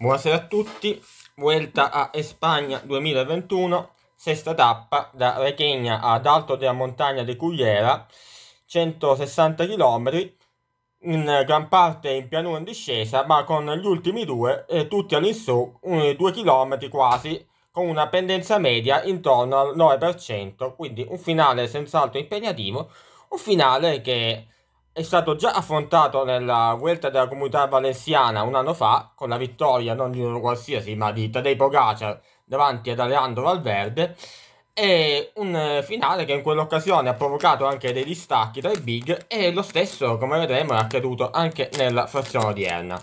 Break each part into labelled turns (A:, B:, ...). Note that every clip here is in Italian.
A: Buonasera a tutti, Vuelta a Espagna 2021, sesta tappa da Rechegna ad Alto della Montagna di Cugliera, 160 km, in gran parte in pianura in discesa, ma con gli ultimi due, eh, tutti all'insù, 2 km quasi, con una pendenza media intorno al 9%, quindi un finale senz'altro impegnativo, un finale che è stato già affrontato nella Vuelta della Comunità Valenziana un anno fa, con la vittoria non di uno qualsiasi, ma di Tadej Pogacar davanti ad Alejandro Valverde, e un eh, finale che in quell'occasione ha provocato anche dei distacchi tra i big e lo stesso, come vedremo, è accaduto anche nella frazione odierna.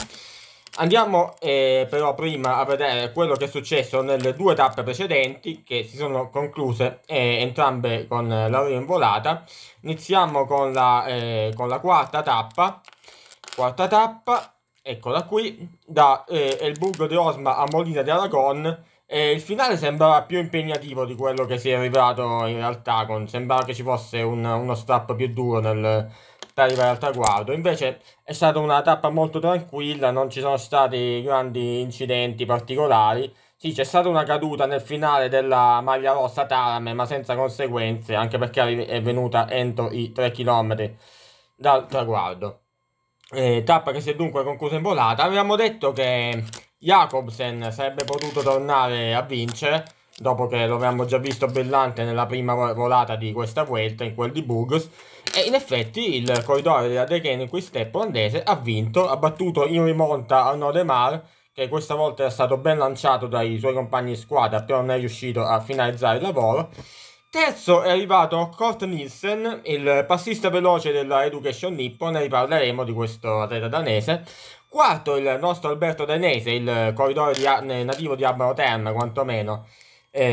A: Andiamo eh, però prima a vedere quello che è successo nelle due tappe precedenti che si sono concluse eh, entrambe con la rinvolata. Iniziamo con la, eh, con la, quarta tappa, quarta tappa, eccola qui, da eh, Elburgo di Osma a Molina di Aragon. il finale sembrava più impegnativo di quello che si è arrivato in realtà, con, sembrava che ci fosse un, uno strappo più duro nel, da arrivare al traguardo. Invece è stata una tappa molto tranquilla, non ci sono stati grandi incidenti particolari. Sì, c'è stata una caduta nel finale della maglia rossa Tarame, ma senza conseguenze, anche perché è venuta entro i 3 km dal traguardo. Eh, tappa che si è dunque conclusa in volata. Avevamo detto che Jacobsen sarebbe potuto tornare a vincere, dopo che lo avevamo già visto brillante nella prima volata di questa vuelta in quel di Burgos e in effetti il corridore della De Kane in cui step olandese ha vinto, ha battuto in rimonta a Nodemar che questa volta era stato ben lanciato dai suoi compagni di squadra però non è riuscito a finalizzare il lavoro Terzo è arrivato Kurt Nielsen, il passista veloce della Education Nippon, ne riparleremo di questo atleta danese. Quarto il nostro Alberto Danese, il corridore di, nativo di Abano Terna quantomeno, è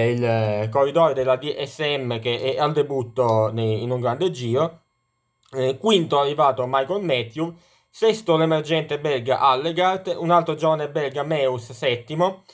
A: il corridore della DSM che è al debutto in un grande giro. Eh, quinto è arrivato Michael Matthew, sesto l'emergente belga Allegard, un altro giovane belga Meus settimo,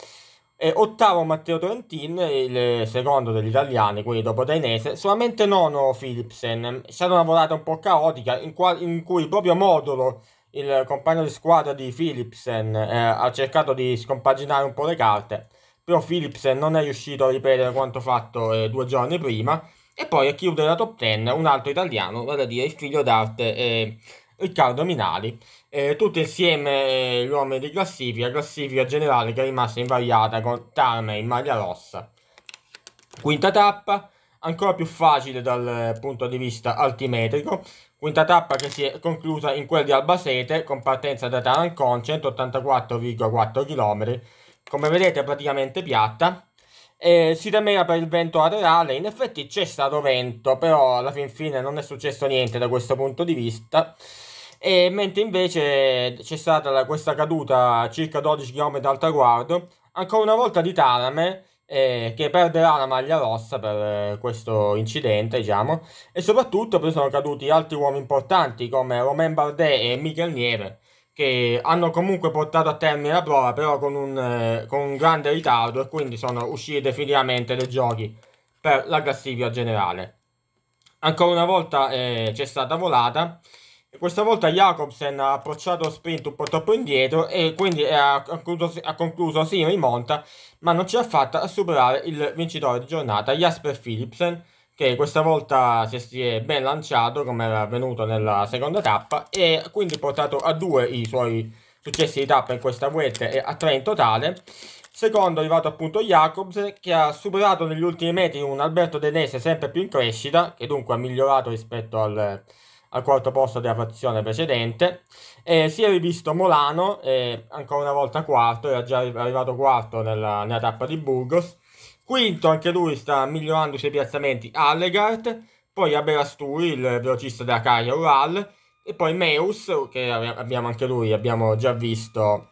A: e ottavo Matteo Trentin, il secondo degli italiani, quindi dopo Dainese, solamente nono Philipsen. È una volata un po' caotica in, qua- in cui proprio Modulo, il compagno di squadra di Philipsen, eh, ha cercato di scompaginare un po' le carte però Philips non è riuscito a ripetere quanto fatto eh, due giorni prima. E poi a chiudere la top 10 un altro italiano, vale a dire il figlio d'arte eh, Riccardo Minali. Eh, tutti insieme eh, gli uomini di classifica, classifica generale che è rimasta invariata con Tarme in maglia rossa. Quinta tappa, ancora più facile dal eh, punto di vista altimetrico. Quinta tappa che si è conclusa in quel di Albacete con partenza da Tarancon, 184,4 km come vedete praticamente piatta eh, si temeva per il vento laterale, in effetti c'è stato vento, però alla fin fine non è successo niente da questo punto di vista. E mentre invece c'è stata questa caduta a circa 12 km dal traguardo, ancora una volta di Tarame, eh, che perderà la maglia rossa per eh, questo incidente, diciamo, e soprattutto poi sono caduti altri uomini importanti come Romain Bardet e Michel Nieve che hanno comunque portato a termine la prova però con un, eh, con un grande ritardo e quindi sono usciti definitivamente dai giochi per la classifica generale. Ancora una volta eh, c'è stata volata. e Questa volta Jacobsen ha approcciato lo sprint un po' troppo indietro e quindi ha concluso, ha concluso sì in rimonta, ma non ce l'ha fatta a superare il vincitore di giornata Jasper Philipsen che questa volta si è ben lanciato come era avvenuto nella seconda tappa e quindi portato a due i suoi successi di tappa in questa vuelta e a tre in totale. Secondo è arrivato appunto Jacobs che ha superato negli ultimi metri un Alberto Denese sempre più in crescita che dunque ha migliorato rispetto al, al quarto posto della frazione precedente. Eh, si è rivisto Molano, eh, ancora una volta quarto, era già arrivato quarto nella, nella tappa di Burgos Quinto, anche lui sta migliorando i suoi piazzamenti, Allegart. poi Aberastui, il velocista della Caia Ural, e poi Meus, che abbiamo anche lui, abbiamo già visto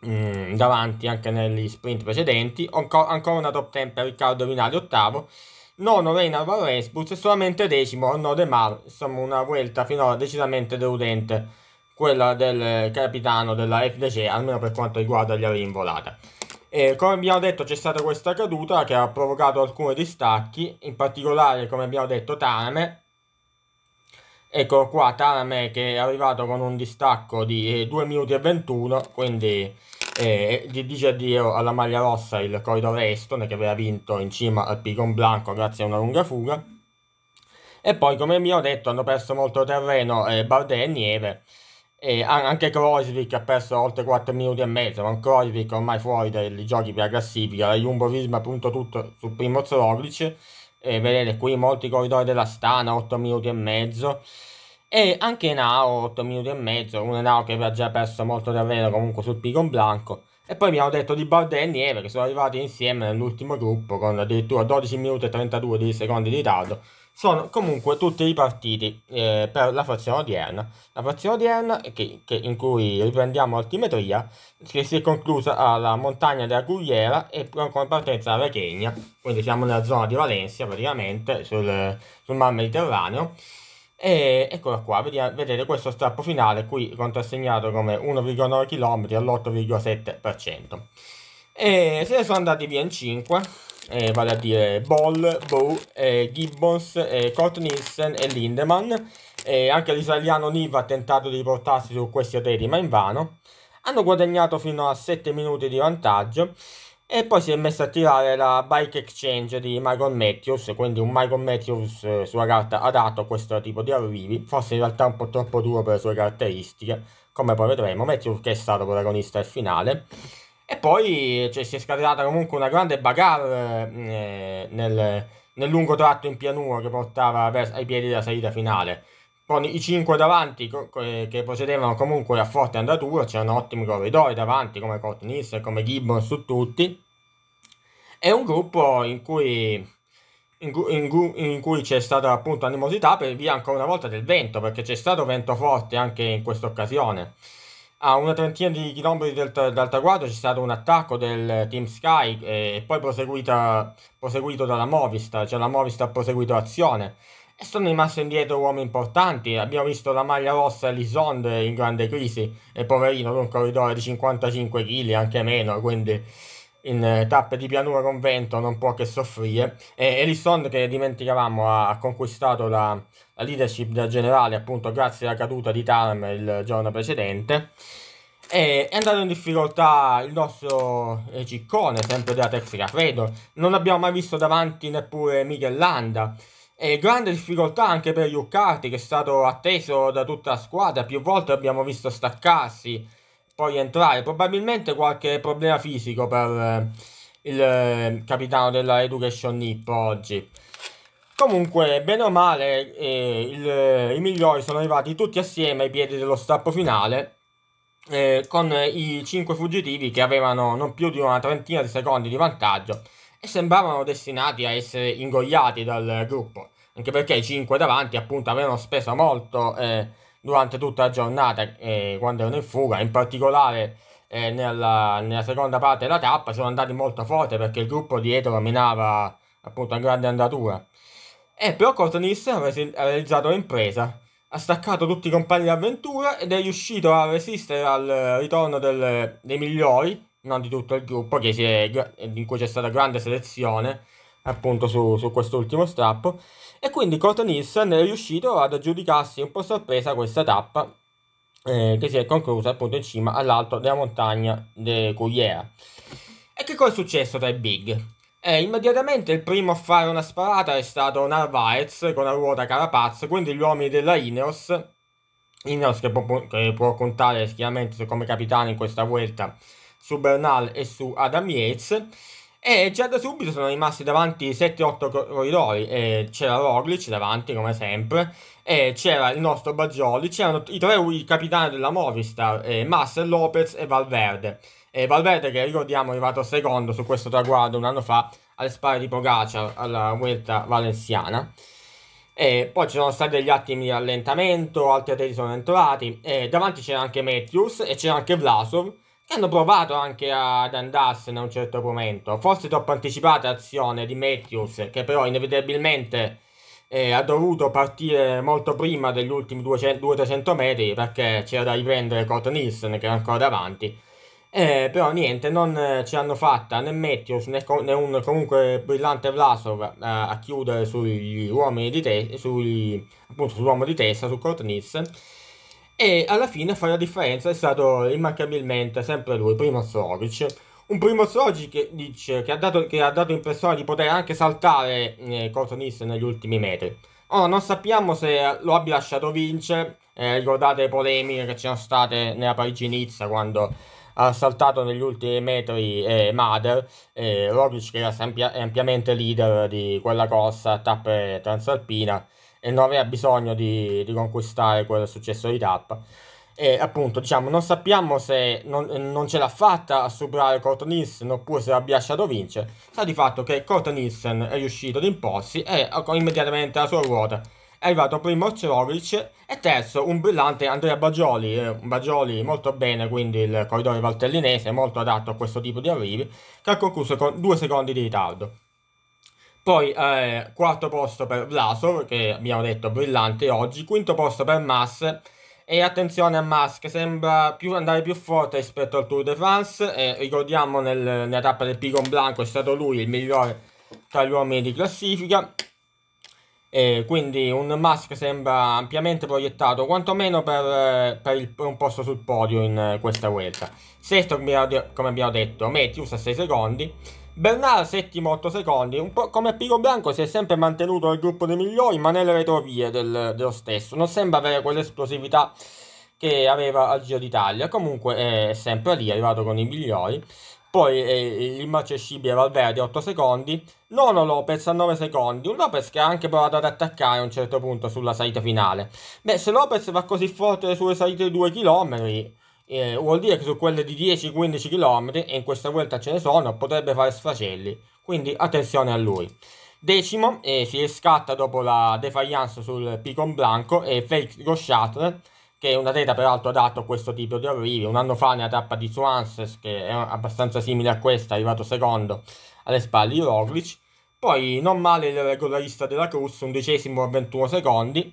A: mh, mm, davanti anche negli sprint precedenti, Anco- ancora una top 10 per Riccardo Rinaldi, ottavo, nono Reynard Van Resbus, solamente decimo Onno De Mar, insomma una vuelta finora decisamente deludente, quella del capitano della FDC, almeno per quanto riguarda gli aerei in volata. E come abbiamo detto c'è stata questa caduta che ha provocato alcuni distacchi, in particolare come abbiamo detto Taname. Ecco qua Taname che è arrivato con un distacco di 2 eh, minuti e 21, quindi eh, dice addio alla maglia rossa il corridore Eston che aveva vinto in cima al Picon Blanco grazie a una lunga fuga. E poi come abbiamo detto hanno perso molto terreno eh, Bardet e Nieve. E anche Krojvic ha perso oltre 4 minuti e mezzo, con Krojvic ormai fuori dai giochi per la classifica, la Jumbo Visma punta tutto sul primo Roglic, e vedete qui molti corridori della Stana, 8 minuti e mezzo, e anche Nao, 8 minuti e mezzo, un Nao che aveva già perso molto davvero comunque sul Picon Blanco, e poi abbiamo detto di Borda e Nieve che sono arrivati insieme nell'ultimo gruppo con addirittura 12 minuti e 32 di secondi di ritardo. Sono comunque tutti ripartiti eh, per la frazione odierna. La frazione odierna che, che in cui riprendiamo altimetria che si è conclusa alla montagna della Gugliera e con partenza alla Rechegna. Quindi siamo nella zona di Valencia praticamente sul, sul Mar Mediterraneo. E eccola qua, vedete questo strappo finale qui contrassegnato come 1,9 km all'8,7%. E se ne sono andati via in 5, eh, vale a dire Ball, Bow, eh, Gibbons, eh, Colt Nielsen e Lindemann. Eh, anche l'italiano Niva ha tentato di riportarsi su questi atleti ma invano. Hanno guadagnato fino a 7 minuti di vantaggio e poi si è messa a tirare la bike exchange di Michael Matthews, quindi un Michael Matthews eh, sulla carta adatto a questo tipo di arrivi, forse in realtà un po' troppo duro per le sue caratteristiche, come poi vedremo, Matthews che è stato protagonista del finale. E poi eh, cioè, si è scatenata comunque una grande bagarre eh, nel, nel, lungo tratto in pianura che portava ai piedi della salita finale con i 5 davanti che possedevano comunque la forte andatura, c'erano ottimi corridoi davanti come e come Gibbon su tutti, è un gruppo in cui, in, in cui c'è stata appunto animosità per via ancora una volta del vento, perché c'è stato vento forte anche in questa occasione. A una trentina di chilometri del, dal traguardo c'è stato un attacco del Team Sky eh, e poi proseguito dalla Movistar, cioè la Movistar ha proseguito l'azione e sono rimasto indietro uomini importanti. Abbiamo visto la maglia rossa Lisonde in grande crisi e poverino con un corridore di 55 kg, anche meno, quindi in eh, tappe di pianura con vento non può che soffrire. E Elisonde che dimenticavamo ha, conquistato la, la leadership del generale appunto grazie alla caduta di Talam il giorno precedente. E è andato in difficoltà il nostro eh, Ciccone, sempre della Texica Fredo, Non abbiamo mai visto davanti neppure Miguel Landa. E grande difficoltà anche per Iuccati che è stato atteso da tutta la squadra, più volte abbiamo visto staccarsi, poi entrare, probabilmente qualche problema fisico per eh, il eh, capitano della Education Nip oggi. Comunque, bene o male, eh, il, eh, i migliori sono arrivati tutti assieme ai piedi dello strappo finale, eh, con i 5 fuggitivi che avevano non più di una trentina di secondi di vantaggio sembravano destinati a essere ingoiati dal gruppo, anche perché i cinque davanti appunto avevano speso molto eh, durante tutta la giornata eh, quando erano in fuga, in particolare eh, nella, nella, seconda parte della tappa sono andati molto forte perché il gruppo dietro minava appunto a grande andatura. E però Cortonis ha, resi- ha realizzato l'impresa, ha staccato tutti i compagni d'avventura ed è riuscito a resistere al ritorno del, dei migliori non di tutto il gruppo, è, in cui c'è stata grande selezione appunto su, su quest'ultimo strappo. E quindi Cotton Nielsen è riuscito ad aggiudicarsi un po' sorpresa questa tappa eh, che si è conclusa appunto in cima all'alto della montagna di Cugliera. E che cosa è successo tra i big? Eh, immediatamente il primo a fare una sparata è stato Narvaez con la ruota Carapaz, quindi gli uomini della Ineos, Ineos che può, che può contare chiaramente come capitano in questa vuelta su Bernal e su Adam Yates e già da subito sono rimasti davanti 7-8 corridori e c'era Roglic davanti come sempre e c'era il nostro Bagioli. c'erano i tre capitani della Movistar eh, Marcel Lopez e Valverde e Valverde che ricordiamo è arrivato secondo su questo traguardo un anno fa alle spalle di Pogacar alla Vuelta Valenciana. e poi ci sono stati degli attimi di rallentamento altri atleti sono entrati e davanti c'era anche Matthews e c'era anche Vlasov e hanno provato anche ad andarsene a un certo momento. Forse troppo anticipata azione di Matthews, che però inevitabilmente eh, ha dovuto partire molto prima degli ultimi 200-300 metri perché c'era da riprendere Cotton Nielsen che era ancora davanti. Eh, però niente, non ce l'hanno fatta né Matthews né, né un comunque brillante Vlasov eh, a chiudere sugli uomini di testa, sugli, appunto sull'uomo di testa, su Cotton Nielsen e alla fine a fare la differenza è stato rimarcabilmente sempre lui, primo Soric. Un primo Soric che, dice, che, ha dato, che ha dato l'impressione di poter anche saltare eh, Cortonis negli ultimi metri. Ora non sappiamo se lo abbia lasciato vincere, eh, ricordate le polemiche che c'erano state nella Parigi-Nizza quando ha saltato negli ultimi metri eh, Mader, eh, Roglic che era ampi- ampiamente leader di quella corsa a tappe transalpina e non aveva bisogno di, di conquistare quel successo di tappa. E appunto, diciamo, non sappiamo se non, non ce l'ha fatta a superare Corto Nissen oppure se l'abbia lasciato vincere. Sa di fatto che Corto Nissen è riuscito ad imporsi e immediatamente la sua ruota è arrivato primo Cerovic e terzo un brillante Andrea Bagioli, eh, Bagioli molto bene, quindi il corridore valtellinese molto adatto a questo tipo di arrivi, che ha concluso con due secondi di ritardo. Poi eh, quarto posto per Vlasov, che abbiamo detto brillante oggi, quinto posto per Mas. E attenzione a Mas che sembra più andare più forte rispetto al Tour de France. Eh, ricordiamo nel, nella tappa del Pigon Blanco è stato lui il migliore tra gli uomini di classifica. Eh, quindi un Mas che sembra ampiamente proiettato quantomeno per, per, il, per un posto sul podio in questa vuelta. Sesto, come abbiamo detto, Matthews a 6 secondi. Bernard settimo 8 secondi, un po' come Pico Bianco si è sempre mantenuto nel gruppo dei migliori ma nelle retrovie del, dello stesso, non sembra avere quell'esplosività che aveva al Giro d'Italia, comunque è sempre lì, è arrivato con i migliori. Poi eh, l'immarcescibile Valverde 8 secondi, nono Lopez a 9 secondi, un Lopez che ha anche provato ad attaccare a un certo punto sulla salita finale. Beh, se Lopez va così forte sulle salite di 2 km, eh, vuol dire che su quelle di 10-15 km, e in questa vuelta ce ne sono, potrebbe fare sfracelli, quindi attenzione a lui. Decimo, eh, si riscatta dopo la defiance sul Picon Blanco e eh, Felix Goschatler, che è una atleta peraltro adatta a questo tipo di arrivi. Un anno fa nella tappa di Swanses, che è abbastanza simile a questa, è arrivato secondo alle spalle di Roglic. Poi non male il regolarista della Cruz, undicesimo a 21 secondi,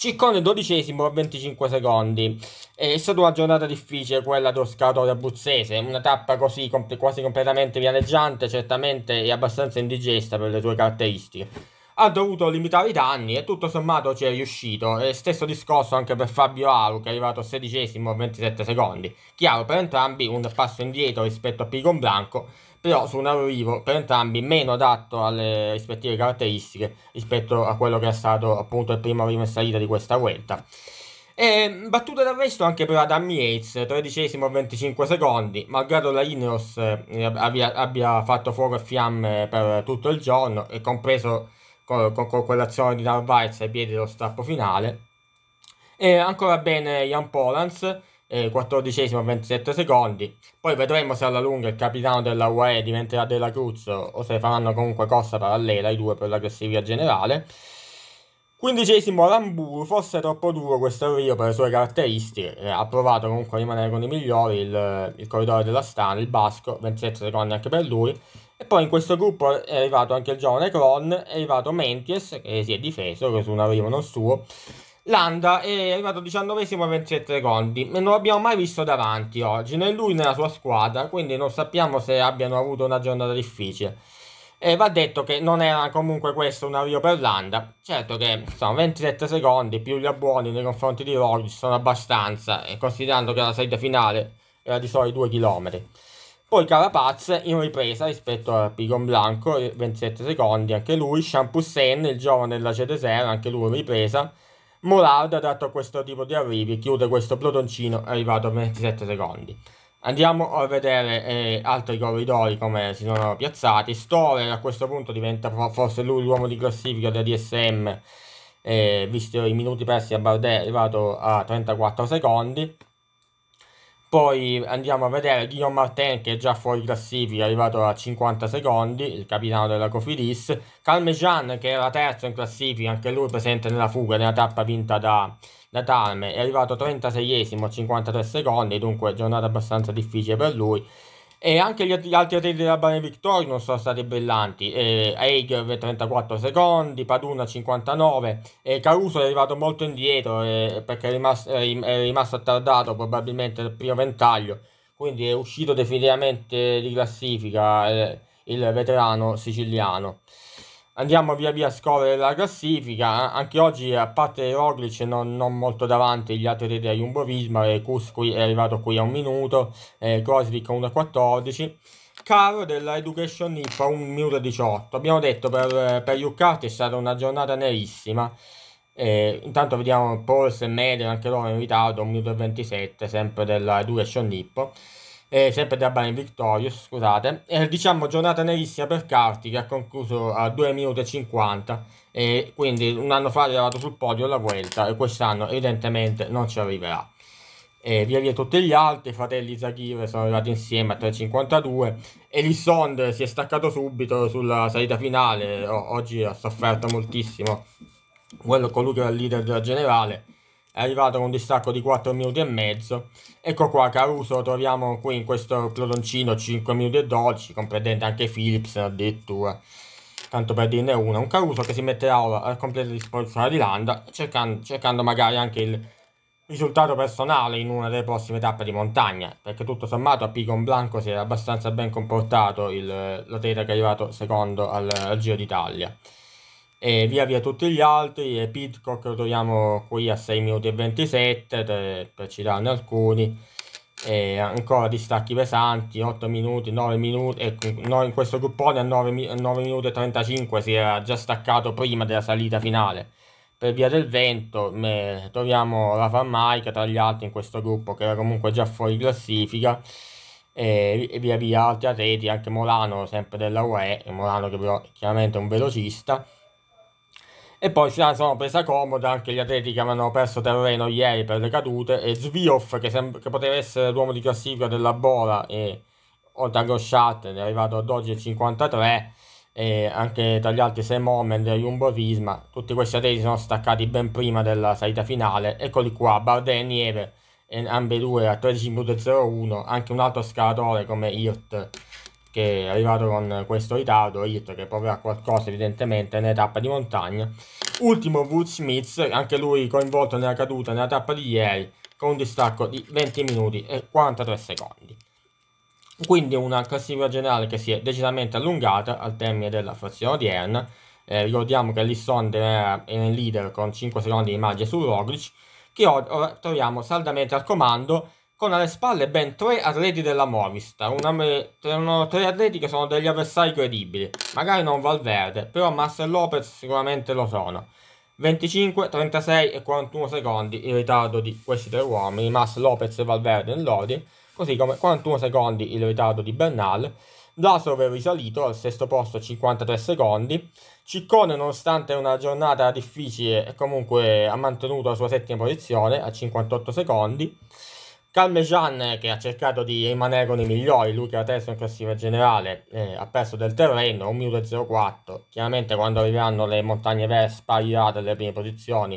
A: Ciccone dodicesimo a 25 secondi. È stata una giornata difficile quella dello scalatore abruzzese, una tappa così comp- quasi completamente pianeggiante, certamente e abbastanza indigesta per le sue caratteristiche ha dovuto limitare i danni e tutto sommato ci è riuscito. E stesso discorso anche per Fabio Aru che è arrivato sedicesimo a 27 secondi. Chiaro per entrambi un passo indietro rispetto a Pigon Blanco però su un arrivo per entrambi meno adatto alle rispettive caratteristiche rispetto a quello che è stato appunto il primo arrivo in salita di questa vuelta. E battuta d'arresto anche per Adam Yates, tredicesimo a 25 secondi, malgrado la Ineos eh, abbia, abbia, fatto fuoco e fiamme per tutto il giorno, e compreso con, con, con quell'azione di Narvaez ai piedi dello strappo finale. E ancora bene Jan Polans, eh, 14 a 27 secondi. Poi vedremo se alla lunga il capitano della UE diventerà Della Cruz o se faranno comunque corsa parallela i due per la classifica generale. Quindicesimo Ramburu, forse troppo duro questo Rio per le sue caratteristiche, eh, ha provato comunque a rimanere con i migliori, il, il corridore della Stana, il Basco, 27 secondi anche per lui. E poi in questo gruppo è arrivato anche il giovane Cron, è arrivato Menties che si è difeso, che su un arrivo non suo, Landa è arrivato diciannovesimo a 27 secondi e non l'abbiamo mai visto davanti oggi, né lui né la sua squadra, quindi non sappiamo se abbiano avuto una giornata difficile. E va detto che non era comunque questo un avvio per Landa, certo che sono 27 secondi più gli abbuoni nei confronti di Roglic sono abbastanza, considerando che la salita finale era di soli 2 km. Poi Carapaz in ripresa rispetto a Pigon Blanco, 27 secondi anche lui, Champussen il giovane della Cedesera, anche lui in ripresa, Morad ha dato questo tipo di arrivi chiude questo plotoncino, è arrivato a 27 secondi. Andiamo a vedere eh, altri corridori come si sono piazzati. Store a questo punto diventa forse lui l'uomo di classifica da DSM, eh, visto i minuti persi a Bardet, è arrivato a 34 secondi. Poi andiamo a vedere Guillaume Martin che è già fuori classifica, è arrivato a 50 secondi, il capitano della Cofidis. Calmejan che era terzo in classifica, anche lui presente nella fuga, nella tappa vinta da, da Talme, è arrivato 36esimo a 53 secondi, dunque giornata abbastanza difficile per lui e anche gli, gli altri atleti della Bane non sono stati brillanti eh, Eiger 34 secondi Paduna 59 e Caruso è arrivato molto indietro eh, perché è rimasto, eh, è rimasto attardato probabilmente dal primo ventaglio quindi è uscito definitivamente di classifica eh, il veterano siciliano andiamo via via a scorrere la classifica anche oggi a parte Roglic non, non molto davanti gli atleti da Jumbo Visma eh, Cusco è arrivato qui a un minuto eh, Grosvic 1.14 Caro della Education Nip a 1 minuto 18 abbiamo detto per, per Yucati è stata una giornata nerissima eh, intanto vediamo Pauls e Meder anche loro in ritardo 1 minuto 27 sempre della Education Nip eh, sempre da Bani Victorious, scusate. Eh, diciamo giornata nerissima per Carti che ha concluso a 2 minuti e 50, e quindi un anno fa era andato sul podio alla Vuelta e quest'anno evidentemente non ci arriverà. E via via tutti gli altri, i fratelli Zaghive sono arrivati insieme a 3.52, Elisond si è staccato subito sulla salita finale, o oggi ha sofferto moltissimo, quello colui che era il leader della generale, è arrivato con un distacco di 4 minuti e mezzo. Ecco qua Caruso troviamo qui in questo clodoncino 5 minuti e 12, comprendente anche Philips addirittura. Tanto per dirne uno, un Caruso che si metterà ora a completa disposizione di Landa, cercando, cercando magari anche il risultato personale in una delle prossime tappe di montagna, perché tutto sommato a Pigon Blanco si era abbastanza ben comportato il, l'atleta che è arrivato secondo al, al Giro d'Italia e via via tutti gli altri e Pitcock lo troviamo qui a 6 minuti e 27 per, per citarne alcuni e ancora distacchi pesanti 8 minuti 9 minuti e ecco, in questo gruppone a 9, 9 minuti e 35 si era già staccato prima della salita finale per via del vento me, troviamo Rafa Mike tra gli altri in questo gruppo che era comunque già fuori classifica e via via altri atleti anche Molano sempre della UE Molano che però chiaramente è un velocista e poi si sono presa comoda, anche gli atleti che avevano perso terreno ieri per le cadute, e Zvioff che, sem- che poteva essere l'uomo di classifica della Bora, e oltre a Groschat, è arrivato a 12,53, e anche tra gli altri Sam e Jumbo Visma, tutti questi atleti sono staccati ben prima della salita finale, eccoli qua, Bardet e Nieve, ambedue a 13,01, anche un altro scalatore come Hirt che è arrivato con questo ritardo, Hit che proverà qualcosa evidentemente nella tappa di montagna. Ultimo Wood Smith, anche lui coinvolto nella caduta nella tappa di ieri, con un distacco di 20 minuti e 43 secondi. Quindi una classifica generale che si è decisamente allungata al termine della frazione odierna. Eh, ricordiamo che Lisson eh, era in leader con 5 secondi di magia su Roglic, che ora troviamo saldamente al comando con alle spalle ben tre atleti della Movistar, una, tre atleti che sono degli avversari credibili, magari non Valverde, però Massa Lopez sicuramente lo sono. 25, 36 e 41 secondi il ritardo di questi tre uomini, Massa, Lopez e Valverde nell'ordine, così come 41 secondi il ritardo di Bernal. Vlasov è risalito al sesto posto 53 secondi. Ciccone, nonostante una giornata difficile, comunque ha mantenuto la sua settima posizione a 58 secondi. Calmejan che ha cercato di rimanere con i migliori, lui che era terzo in classifica generale, eh, ha perso del terreno, 1 minuto 04. Chiaramente quando arriveranno le montagne verse sparirà dalle prime posizioni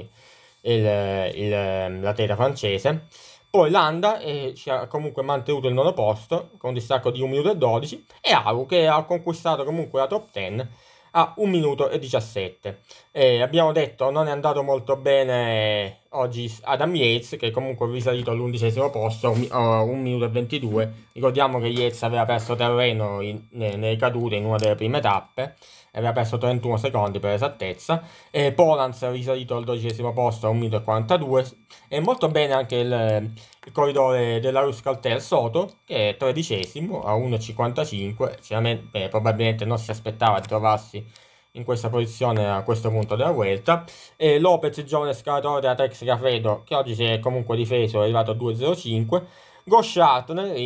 A: il, il, l'atleta francese. Poi Landa eh, ci ha comunque mantenuto il nono posto con un distacco di 1 minuto e 12 e Aru che ha conquistato comunque la top 10 a 1 minuto e 17. Eh, abbiamo detto non è andato molto bene oggi Adam Yates che comunque è risalito all'undicesimo posto a 1 minuto e 22 ricordiamo che Yates aveva perso terreno in, nelle cadute in una delle prime tappe aveva perso 31 secondi per esattezza e Polans è risalito al dodicesimo posto a 1 minuto e 42 e molto bene anche il, il corridore della Ruscaltel Soto che è tredicesimo a 1 e 55 cioè, probabilmente non si aspettava di trovarsi in questa posizione a questo punto della Vuelta. E Lopez, giovane scalatore da Tex Raffredo, che oggi si è comunque difeso, è arrivato a 2.05. Gosciato in, eh,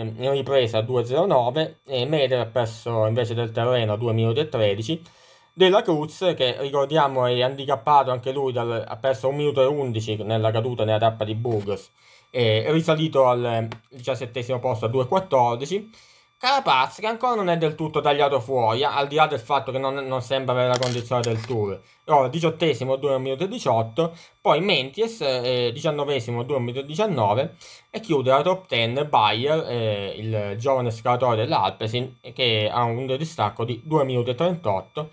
A: in, ripresa a 2.09 e Meder perso invece del terreno a 2 minuti e 13. Della Cruz, che ricordiamo è handicappato anche lui, dal, ha perso 1 minuto e 11 nella caduta nella tappa di Burgos, è risalito al 17 eh, posto a 2.14 Carapaz che ancora non è del tutto tagliato fuori, eh, al di là del fatto che non, non sembra avere la condizione del tour. 18esimo 2 minuto e 18, poi Menties, eh, 19esimo eh, 2 minuto e 19, e chiude la top 10 Bayer, eh, il giovane scalatore dell'Alpesin, che ha un distacco di 2 minuti e 38.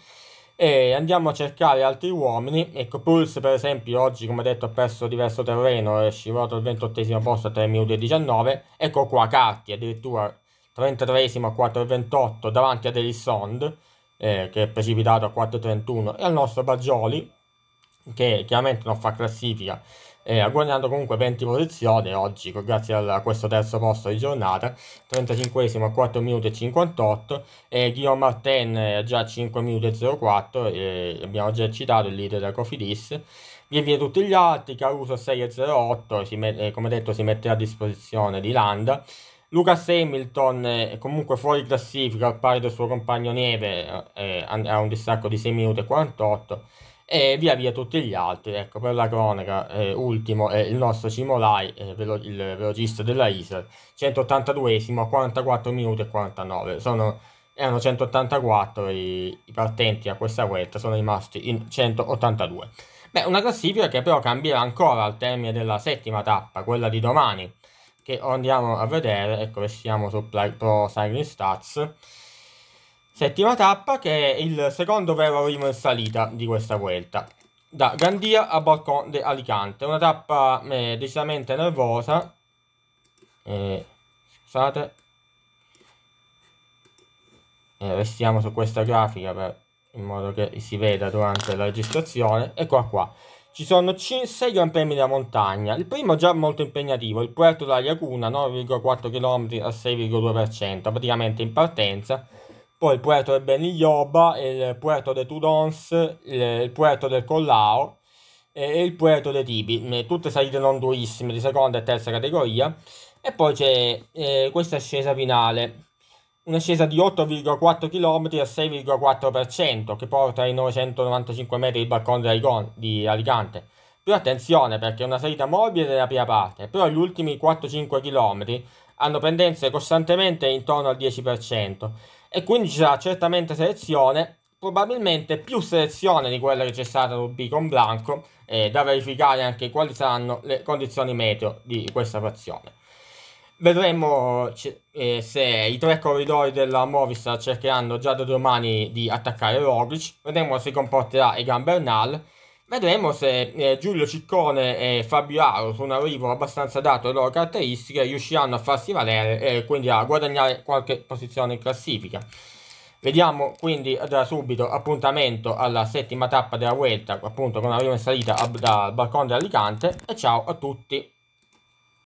A: E andiamo a cercare altri uomini. Ecco, Pulse per esempio oggi, come detto, ha perso diverso terreno, è eh, scivolato al ventottesimo posto a 3 minuti e 19. Ecco qua, Carti addirittura 33esimo a 4,28 davanti a Elissonde eh, che è precipitato a 4,31 e al nostro Baggioli che chiaramente non fa classifica eh, ha guadagnato comunque 20 posizioni oggi grazie al, a questo terzo posto di giornata 35esimo a 4 minuti e 58 e Guillaume Martin eh, già a 5 minuti e 04 eh, abbiamo già citato il leader della Cofidis via via tutti gli altri Caruso a 6 e 08 met- eh, come detto si mette a disposizione di Landa Lucas Hamilton è comunque fuori classifica al pari del suo compagno Neve eh, eh, ha un distacco di 6 minuti e 48 e via via tutti gli altri ecco per la cronaca eh, ultimo è il nostro Cimolai eh, velo- il velocista della ISER 182esimo 44 minuti e 49 sono, erano 184 i, i partenti a questa vuelta sono rimasti in 182 Beh, una classifica che però cambierà ancora al termine della settima tappa quella di domani che andiamo a vedere, ecco restiamo su Pro Cycling Stats, settima tappa che è il secondo vero rimo in salita di questa vuelta, da Gandia a Borcon de Alicante, una tappa eh, decisamente nervosa, eh, scusate, eh, restiamo su questa grafica per, in modo che si veda durante la registrazione, eccola qua. Ci sono 6 Gran Premi da montagna. Il primo è già molto impegnativo, il Puerto della Laguna, 9,4 km a 6,2%, praticamente in partenza. Poi il Puerto del Benilloba, il Puerto de Tudons, il Puerto del Collao e il Puerto de Tibi, eh, tutte salite non durissime di seconda e terza categoria. E poi c'è eh, questa scesa finale una di 8,4 km al 6,4% che porta ai 995 metri il balcone di Alicante. Però attenzione perché è una salita morbida nella prima parte, però gli ultimi 4-5 km hanno pendenze costantemente intorno al 10% e quindi ci sarà certamente selezione, probabilmente più selezione di quella che c'è stata con Beacon Blanco, eh, da verificare anche quali saranno le condizioni meteo di questa frazione. Vedremo eh, se i tre corridori della Movistar cercheranno già da domani di attaccare Roglic, vedremo se comporterà Egan Bernal, vedremo se eh, Giulio Ciccone e Fabio Aro, su un arrivo abbastanza dato alle loro caratteristiche, riusciranno a farsi valere e quindi a guadagnare qualche posizione in classifica. Vediamo quindi da subito appuntamento alla settima tappa della Vuelta, appunto con la prima salita da, dal balcone di e ciao a tutti!